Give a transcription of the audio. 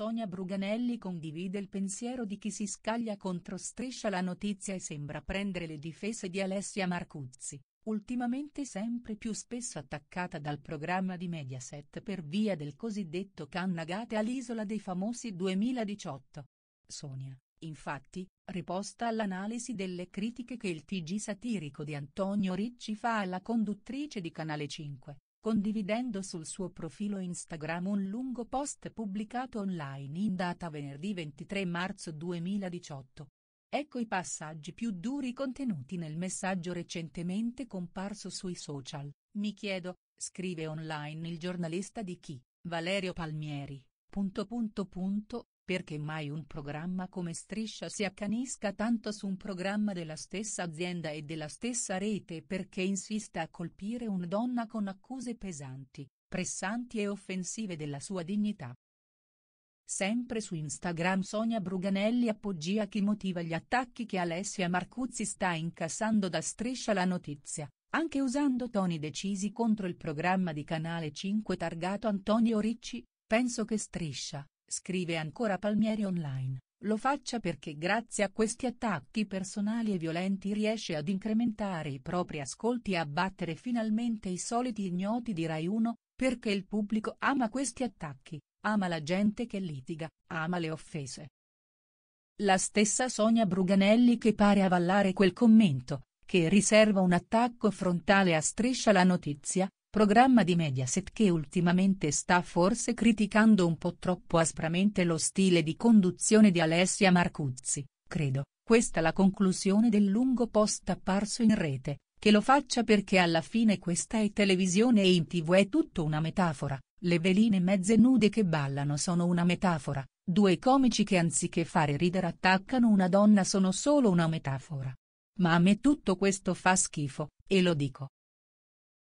Sonia Bruganelli condivide il pensiero di chi si scaglia contro Striscia la notizia e sembra prendere le difese di Alessia Marcuzzi, ultimamente sempre più spesso attaccata dal programma di Mediaset per via del cosiddetto cannagate all'Isola dei Famosi 2018. Sonia, infatti, riposta all'analisi delle critiche che il TG satirico di Antonio Ricci fa alla conduttrice di Canale 5 condividendo sul suo profilo Instagram un lungo post pubblicato online in data venerdì 23 marzo 2018. Ecco i passaggi più duri contenuti nel messaggio recentemente comparso sui social, mi chiedo, scrive online il giornalista di Chi, Valerio Palmieri. Punto punto punto, perché mai un programma come Striscia si accanisca tanto su un programma della stessa azienda e della stessa rete perché insista a colpire una donna con accuse pesanti, pressanti e offensive della sua dignità. Sempre su Instagram Sonia Bruganelli appoggia chi motiva gli attacchi che Alessia Marcuzzi sta incassando da Striscia la notizia, anche usando toni decisi contro il programma di Canale 5 targato Antonio Ricci, penso che Striscia Scrive ancora Palmieri online, lo faccia perché grazie a questi attacchi personali e violenti riesce ad incrementare i propri ascolti e a battere finalmente i soliti ignoti di Rai 1, perché il pubblico ama questi attacchi, ama la gente che litiga, ama le offese. La stessa Sonia Bruganelli che pare avallare quel commento, che riserva un attacco frontale a Striscia la notizia, programma di Mediaset che ultimamente sta forse criticando un po' troppo aspramente lo stile di conduzione di Alessia Marcuzzi, credo, questa la conclusione del lungo post apparso in rete, che lo faccia perché alla fine questa è televisione e in tv è tutto una metafora, le veline mezze nude che ballano sono una metafora, due comici che anziché fare ridere attaccano una donna sono solo una metafora. Ma a me tutto questo fa schifo, e lo dico.